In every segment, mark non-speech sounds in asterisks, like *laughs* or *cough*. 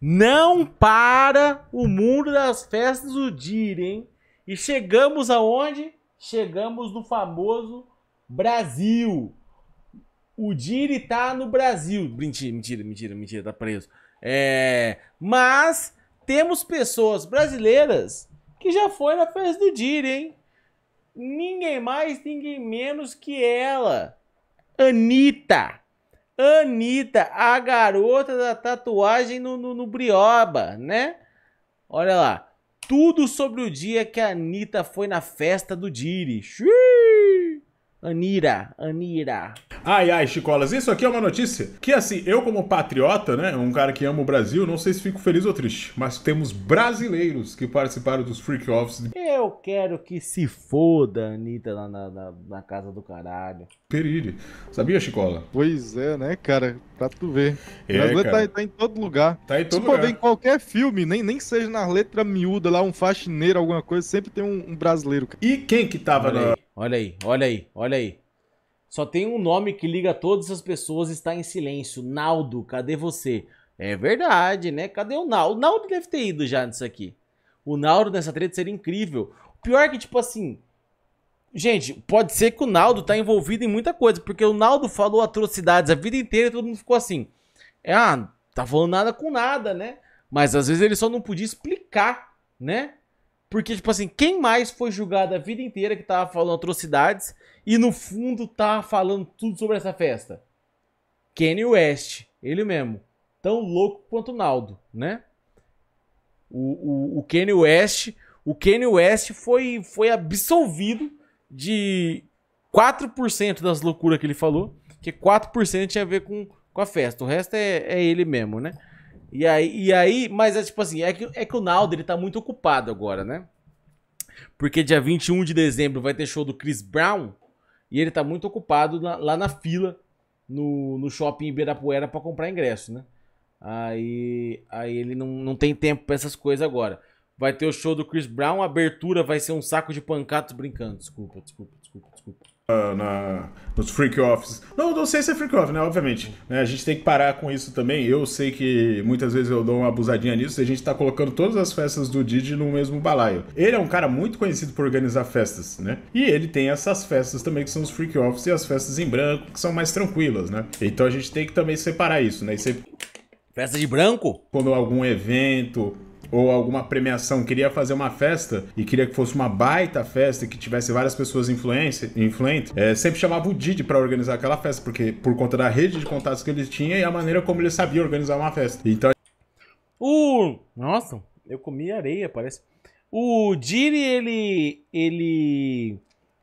Não para o mundo das festas o dia, hein? E chegamos aonde? Chegamos no famoso Brasil. O Dire tá no Brasil. Mentira, mentira, mentira, mentira, tá preso. É, mas temos pessoas brasileiras que já foi na festa do Diri, hein? Ninguém mais, ninguém menos que ela. Anitta. Anitta, a garota da tatuagem no, no, no Brioba, né? Olha lá. Tudo sobre o dia que a Anitta foi na festa do Diri. Xiii! Anira, Anira. Ai, ai, Chicolas, isso aqui é uma notícia que, assim, eu como patriota, né, um cara que ama o Brasil, não sei se fico feliz ou triste, mas temos brasileiros que participaram dos Freak Offs. Eu quero que se foda a Anitta na, na, na, casa do caralho. Perilhe. Sabia, Chicola? Pois é, né, cara? Pra tu ver. É, brasileiro é, tá, tá, em todo lugar. Tá em todo se lugar. Ver em qualquer filme, nem, nem seja na letra miúda lá, um faxineiro, alguma coisa, sempre tem um, um brasileiro. E quem que tava na... Olha aí, olha aí, olha aí. Só tem um nome que liga todas as pessoas está em silêncio. Naldo, cadê você? É verdade, né? Cadê o Naldo? O Naldo deve ter ido já nisso aqui. O Naldo nessa treta seria incrível. O pior é que, tipo assim. Gente, pode ser que o Naldo tá envolvido em muita coisa, porque o Naldo falou atrocidades a vida inteira e todo mundo ficou assim. É, ah, tá falando nada com nada, né? Mas às vezes ele só não podia explicar, né? Porque, tipo assim, quem mais foi julgado a vida inteira que tava falando atrocidades e no fundo tava tá falando tudo sobre essa festa? Kenny West, ele mesmo. Tão louco quanto o Naldo, né? O, o, o West, o Kenny West foi, foi absolvido de 4% das loucuras que ele falou, que 4% tinha a ver com, com a festa. O resto é, é ele mesmo, né? E aí, e aí mas é tipo assim, é que, é que o Naldo ele tá muito ocupado agora, né? Porque dia 21 de dezembro vai ter show do Chris Brown e ele tá muito ocupado na, lá na fila no, no shopping Ibirapuera para comprar ingresso, né? Aí, aí ele não, não tem tempo para essas coisas agora. Vai ter o show do Chris Brown, a abertura vai ser um saco de pancatos brincando. Desculpa, desculpa, desculpa, desculpa. Ah, na, nos freak offs. Não, não sei se é freak off, né? Obviamente. Né? A gente tem que parar com isso também. Eu sei que muitas vezes eu dou uma abusadinha nisso e a gente tá colocando todas as festas do Didi no mesmo balaio. Ele é um cara muito conhecido por organizar festas, né? E ele tem essas festas também que são os freak offs e as festas em branco que são mais tranquilas, né? Então a gente tem que também separar isso, né? E sempre... Festa de branco? Quando algum evento ou alguma premiação queria fazer uma festa e queria que fosse uma baita festa que tivesse várias pessoas influentes, é, sempre chamava o Didi para organizar aquela festa, porque por conta da rede de contatos que ele tinha e a maneira como ele sabia organizar uma festa. Então. O. Nossa, eu comi areia, parece. O Didi, ele. ele.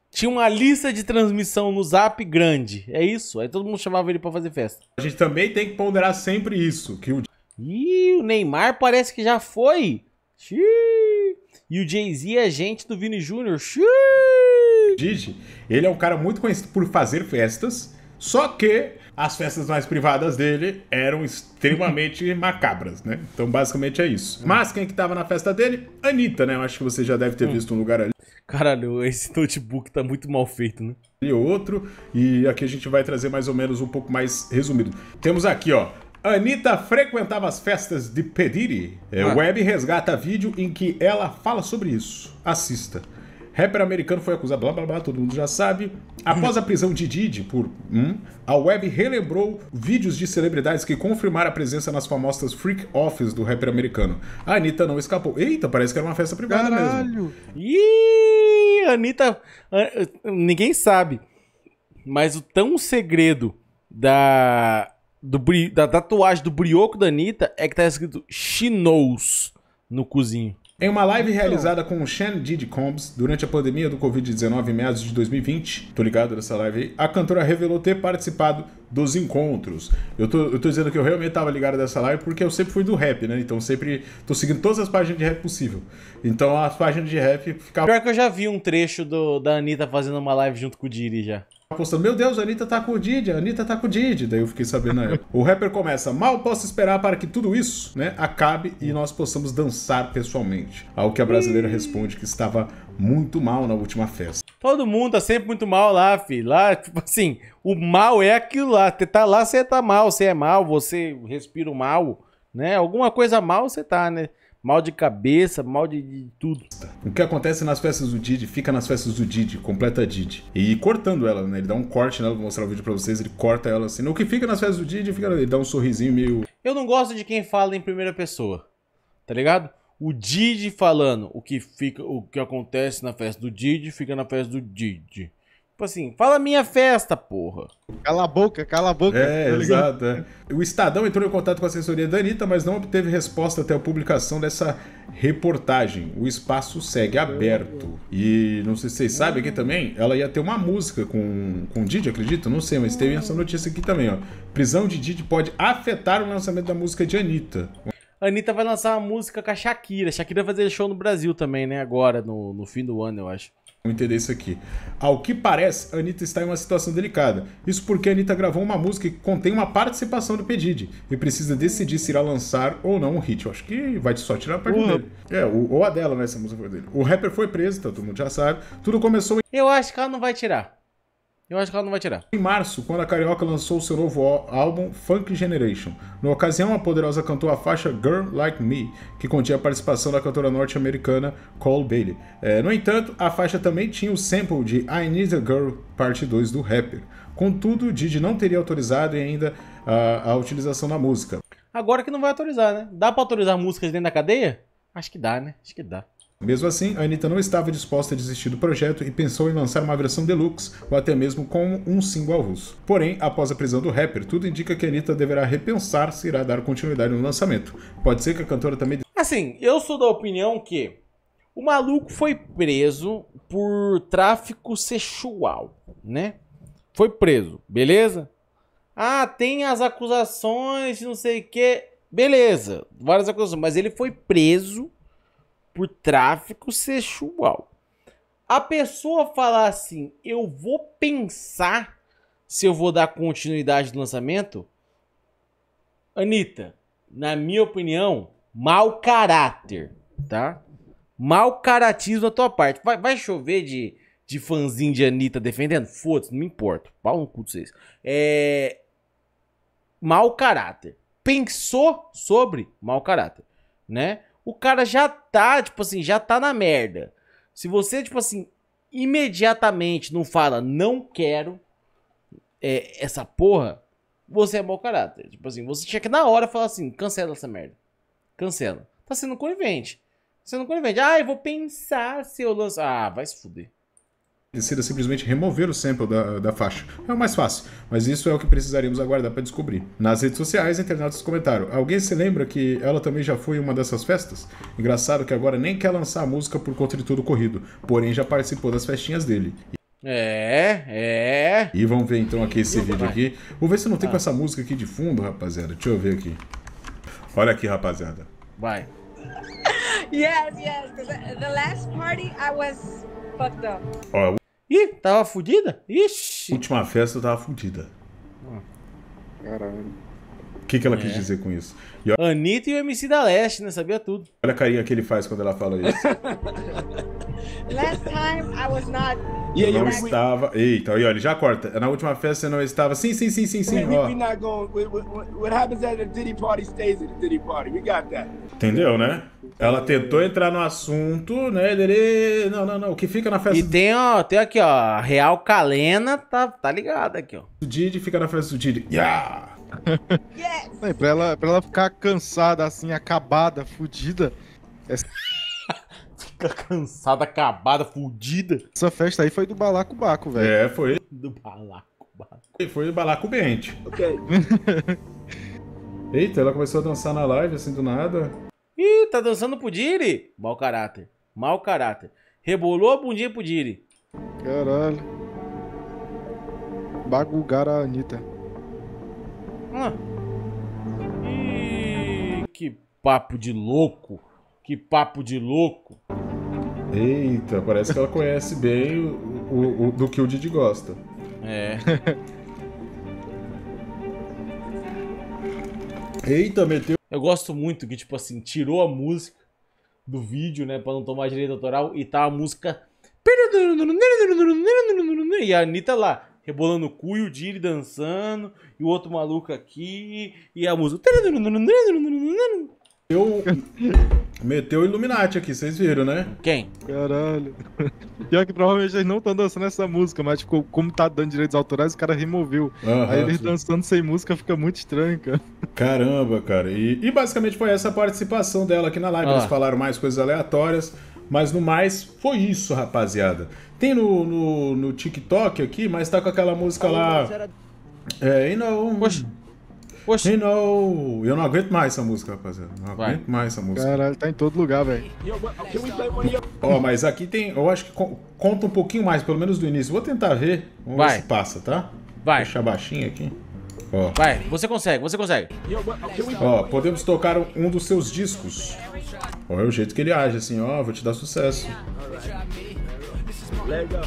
Tinha uma lista de transmissão no Zap grande. É isso. Aí todo mundo chamava ele para fazer festa. A gente também tem que ponderar sempre isso, que o Ih, o Neymar parece que já foi. Xiii. E o Jay-Z é gente do Vini Júnior. Gigi, ele é um cara muito conhecido por fazer festas, só que as festas mais privadas dele eram extremamente *laughs* macabras, né? Então, basicamente é isso. Hum. Mas quem é que tava na festa dele? Anitta, né? Eu acho que você já deve ter hum. visto um lugar ali. Caralho, esse notebook tá muito mal feito, né? E outro, e aqui a gente vai trazer mais ou menos um pouco mais resumido. Temos aqui, ó, Anitta frequentava as festas de Pediri. A é, ah. Web resgata vídeo em que ela fala sobre isso. Assista. Rapper americano foi acusado, blá blá blá, todo mundo já sabe. Após a prisão de Didi por hum, a web relembrou vídeos de celebridades que confirmaram a presença nas famosas freak offs do rapper americano. A Anitta não escapou. Eita, parece que era uma festa privada Caralho. mesmo. Ih, Anitta. Ninguém sabe. Mas o tão segredo da do bri... da tatuagem do brioco da Anitta é que tá escrito Chinos no cozinho. Em uma live realizada com o Shen Didi Combs durante a pandemia do Covid-19 em meados de 2020, tô ligado nessa live aí, a cantora revelou ter participado dos encontros. Eu tô, eu tô dizendo que eu realmente tava ligado nessa live porque eu sempre fui do rap, né? Então sempre tô seguindo todas as páginas de rap possível. Então as páginas de rap ficavam. Pior que eu já vi um trecho do, da Anitta fazendo uma live junto com o Diri já postando: Meu Deus, a Anitta tá com o Didi, a Anitta tá com o Didi. Daí eu fiquei sabendo na é, O rapper começa: Mal posso esperar para que tudo isso né, acabe e nós possamos dançar pessoalmente. Ao que a brasileira responde que estava muito mal na última festa. Todo mundo tá sempre muito mal lá, filho. Lá, tipo assim, o mal é aquilo lá. Você tá lá, você tá mal, você é mal, você respira o mal, né? Alguma coisa mal você tá, né? mal de cabeça, mal de, de, tudo. O que acontece nas festas do Didi, fica nas festas do Didi, completa Didi. E cortando ela, né? Ele dá um corte nela, vou mostrar o vídeo pra vocês, ele corta ela assim. O que fica nas festas do Didi, fica, ele dá um sorrisinho meio... Eu não gosto de quem fala em primeira pessoa, tá ligado? O Didi falando o que fica, o que acontece na festa do Didi, fica na festa do Didi. Tipo assim, fala minha festa, porra. Cala a boca, cala a boca. É, tá exato. É. O Estadão entrou em contato com a assessoria da Anitta, mas não obteve resposta até a publicação dessa reportagem. O espaço segue aberto. E não sei se vocês sabem aqui também, ela ia ter uma música com, com o Didi, acredito? Não sei, mas teve essa notícia aqui também, ó. Prisão de Didi pode afetar o lançamento da música de Anitta. Anitta vai lançar uma música com a Shakira. Shakira vai fazer show no Brasil também, né? Agora, no, no fim do ano, eu acho entender isso aqui. Ao que parece, a Anitta está em uma situação delicada. Isso porque a Anitta gravou uma música que contém uma participação do Pedid e precisa decidir se irá lançar ou não um hit. Eu acho que vai só tirar a parte uhum. dele. É, ou a dela, né? Essa música foi dele. O rapper foi preso, então todo mundo já sabe. Tudo começou. Eu acho que ela não vai tirar. Eu acho que ela não vai tirar. Em março, quando a Carioca lançou seu novo álbum Funk Generation. Na ocasião, a poderosa cantou a faixa Girl Like Me, que continha a participação da cantora norte-americana Cole Bailey. É, no entanto, a faixa também tinha o sample de I Need a Girl Parte 2 do rapper. Contudo, Didi não teria autorizado ainda a, a utilização da música. Agora que não vai autorizar, né? Dá para autorizar músicas dentro da cadeia? Acho que dá, né? Acho que dá. Mesmo assim, a Anitta não estava disposta a desistir do projeto e pensou em lançar uma versão deluxe ou até mesmo com um single russo. Porém, após a prisão do rapper, tudo indica que a Anitta deverá repensar se irá dar continuidade no lançamento. Pode ser que a cantora também. Assim, eu sou da opinião que o maluco foi preso por tráfico sexual, né? Foi preso, beleza? Ah, tem as acusações, não sei o que. Beleza, várias acusações, mas ele foi preso por tráfico sexual. A pessoa falar assim, eu vou pensar se eu vou dar continuidade do lançamento, Anitta, na minha opinião, mau caráter, tá? Mau caratismo da tua parte. Vai, vai chover de, de fãzinho de Anitta defendendo? Foda-se, não me importa. Pau no cu de vocês. É... Mau caráter. Pensou sobre mau caráter, né? o cara já tá, tipo assim, já tá na merda. Se você, tipo assim, imediatamente não fala, não quero é, essa porra, você é mau caráter. Tipo assim, você tinha que na hora falar assim, cancela essa merda. Cancela. Tá sendo conivente. Tá sendo conivente. Ah, eu vou pensar se eu lançar. Ah, vai se fuder decida simplesmente remover o sample da, da faixa. É o mais fácil, mas isso é o que precisaríamos aguardar para descobrir. Nas redes sociais, internautas comentaram: Alguém se lembra que ela também já foi uma dessas festas? Engraçado que agora nem quer lançar a música por conta de tudo corrido, porém já participou das festinhas dele. É, é. E vamos ver então aqui esse vídeo aqui. Vou ver se não tem com essa música aqui de fundo, rapaziada. Deixa eu ver aqui. Olha aqui, rapaziada. Vai. *laughs* yes, yes. The last party I was fucked up. Ó, Ih, tava fudida? Ixi. Última festa tava fudida. Caralho. O que, que ela é. quis dizer com isso? E olha... Anitta e o MC da Leste, né? Sabia tudo. Olha a carinha que ele faz quando ela fala isso. *laughs* Last time I was not. E aí eu estava. Eita, e olha, já corta. Na última festa você não estava. Sim, sim, sim, sim, sim. ó. Entendeu, né? Ela tentou entrar no assunto, né? Ele, não, não, não. O que fica na festa. E tem, ó, tem aqui, ó. Real Calena tá, tá ligada aqui, ó. O Didi fica na festa do Didi. Yeah! yes! pra, ela, pra ela ficar cansada, assim, acabada, fudida. É cansada, acabada, fudida. Essa festa aí foi do Balacobaco, velho. É, foi. Do Balacobaco. Foi do Balacobente. Ok. *laughs* Eita, ela começou a dançar na live assim do nada. Ih, tá dançando pro Diri? Mau caráter. Mau caráter. Rebolou a bundinha pro Diri. Caralho. Bagugar a Anitta. Ah. Ih, que papo de louco. Que papo de louco. Eita, parece que ela conhece bem o, o, o do que o Didi gosta. É. *laughs* Eita, meteu. Eu gosto muito que, tipo assim, tirou a música do vídeo, né, pra não tomar direito autoral, e tá a música. *laughs* E a Anitta lá, rebolando o cu e o Didi dançando, e o outro maluco aqui, e a música. Meteu, meteu o Illuminati aqui, vocês viram, né? Quem? Caralho. Pior que provavelmente eles não estão dançando essa música, mas tipo, como tá dando direitos autorais, o cara removeu. Uhum, Aí eles sim. dançando sem música fica muito estranho, cara. Caramba, cara. E, e basicamente foi essa a participação dela aqui na live. Ah. Eles falaram mais coisas aleatórias. Mas no mais, foi isso, rapaziada. Tem no, no, no TikTok aqui, mas tá com aquela música lá. É, e não. Poxa. Poxa. Hey, no. Eu não aguento mais essa música, rapaziada. Não Vai. aguento mais essa música. Caralho, tá em todo lugar, velho. Ó, oh, mas aqui tem. Eu acho que conta um pouquinho mais, pelo menos do início. Vou tentar ver. Vamos Vai. ver se passa, tá? Vai. Deixa baixinho aqui. Oh. Vai, você consegue, você consegue. Ó, oh, podemos tocar um dos seus discos. Ó, é o jeito que ele age, assim, ó, vou te dar sucesso. Legal.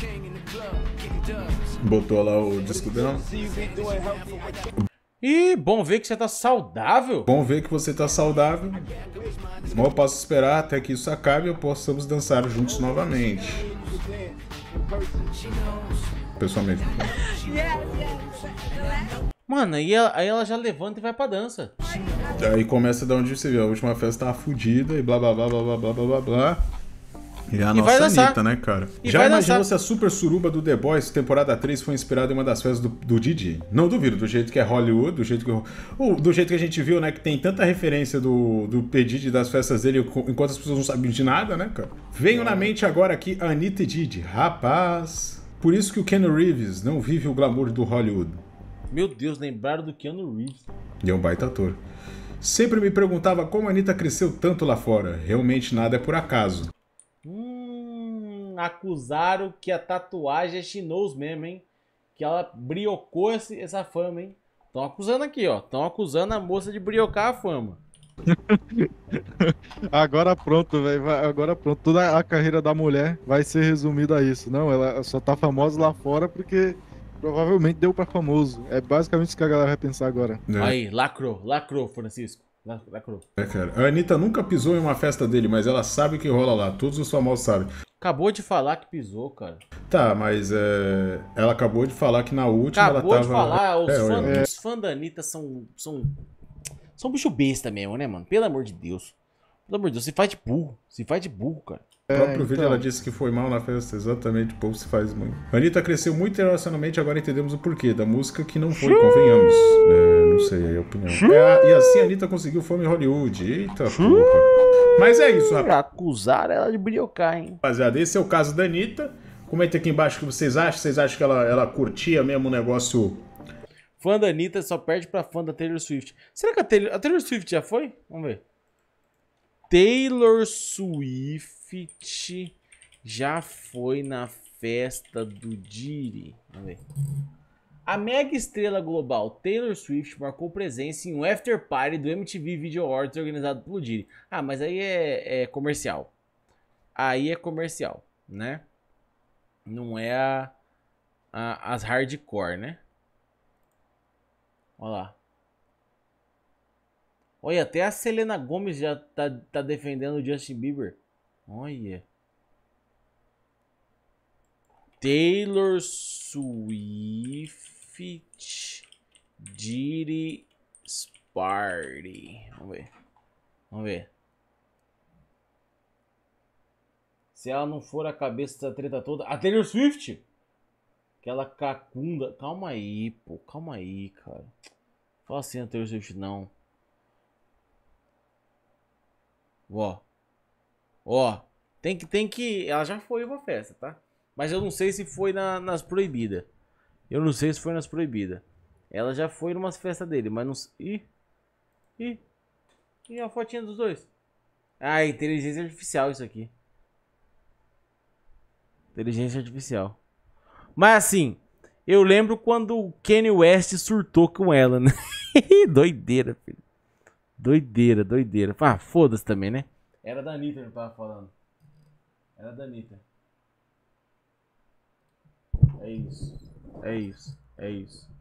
Botou lá o disco dela. E bom ver que você tá saudável. Bom ver que você tá saudável. Mal posso esperar até que isso acabe e possamos dançar juntos novamente. Pessoalmente. Mano, aí ela, aí ela já levanta e vai pra dança. Aí começa da onde você viu. A última festa tava fodida e blá blá blá blá blá blá blá blá. E é a e nossa vai lançar. Anitta, né, cara? E Já imaginou se a Super Suruba do The Boys, temporada 3, foi inspirada em uma das festas do, do Didi? Não duvido, do jeito que é Hollywood, do jeito que, o, do jeito que a gente viu, né, que tem tanta referência do, do P. das festas dele, enquanto as pessoas não sabem de nada, né, cara? Venho é. na mente agora aqui Anitta e Didi. Rapaz... Por isso que o Ken Reeves não vive o glamour do Hollywood. Meu Deus, lembraram do Keanu Reeves. E é um baita ator. Sempre me perguntava como a Anitta cresceu tanto lá fora. Realmente nada é por acaso acusaram que a tatuagem é chinous mesmo, hein? Que ela briocou esse, essa fama, hein? Estão acusando aqui, ó. Estão acusando a moça de briocar a fama. *laughs* agora pronto, velho. Agora pronto. Toda a carreira da mulher vai ser resumida a isso. Não, ela só tá famosa lá fora porque provavelmente deu pra famoso. É basicamente isso que a galera vai pensar agora. É. Aí, lacrou, lacrou, Francisco. Lacrou. É, cara. A Anitta nunca pisou em uma festa dele, mas ela sabe o que rola lá. Todos os famosos sabem. Acabou de falar que pisou, cara. Tá, mas é... ela acabou de falar que na última acabou ela tava... Acabou de falar, os, é, fãs, é. os fãs da Anitta são, são, são bicho besta mesmo, né, mano? Pelo amor de Deus. Pelo amor de Deus, se faz de burro. Se faz de burro, cara. É, o próprio então... vídeo ela então. disse que foi mal na festa, exatamente, o povo se faz muito. Anitta cresceu muito internacionalmente, agora entendemos o porquê da música que não foi, convenhamos. É, não sei, é a opinião. É, e assim a Anitta conseguiu fome em Hollywood. Eita porra. Mas é isso, rapaz. Acusaram ela de briocar, hein? Rapaziada, esse é o caso da Anitta. Comenta aqui embaixo o que vocês acham. Vocês acham que ela, ela curtia mesmo o negócio Fã da Anitta só perde pra fã da Taylor Swift. Será que a Taylor, a Taylor Swift já foi? Vamos ver. Taylor Swift já foi na festa do Diri. Vamos ver. A mega estrela global Taylor Swift marcou presença em um after party do MTV Video Awards organizado pelo Diri. Ah, mas aí é, é comercial. Aí é comercial, né? Não é a, a, as hardcore, né? Olha lá. Olha, até a Selena Gomes já tá, tá defendendo o Justin Bieber. Olha. Taylor Swift Diddy Sparty. Vamos ver. Vamos ver. Se ela não for a cabeça da treta toda. A Taylor Swift! Aquela cacunda. Calma aí, pô. Calma aí, cara. Fala assim a Taylor Swift, não. Ó. Ó. Tem que, tem que. Ela já foi uma festa, tá? Mas eu não sei se foi na, nas proibidas. Eu não sei se foi nas proibidas. Ela já foi numa festa dele, mas não. Ih. Ih. E a fotinha dos dois? Ah, inteligência artificial isso aqui. Inteligência artificial. Mas assim, eu lembro quando o Kanye West surtou com ela, né? *laughs* Doideira, filho. Doideira, doideira. Ah, foda-se também, né? Era da Anitta que eu tava falando. Era da Anitta. É isso. É isso. É isso.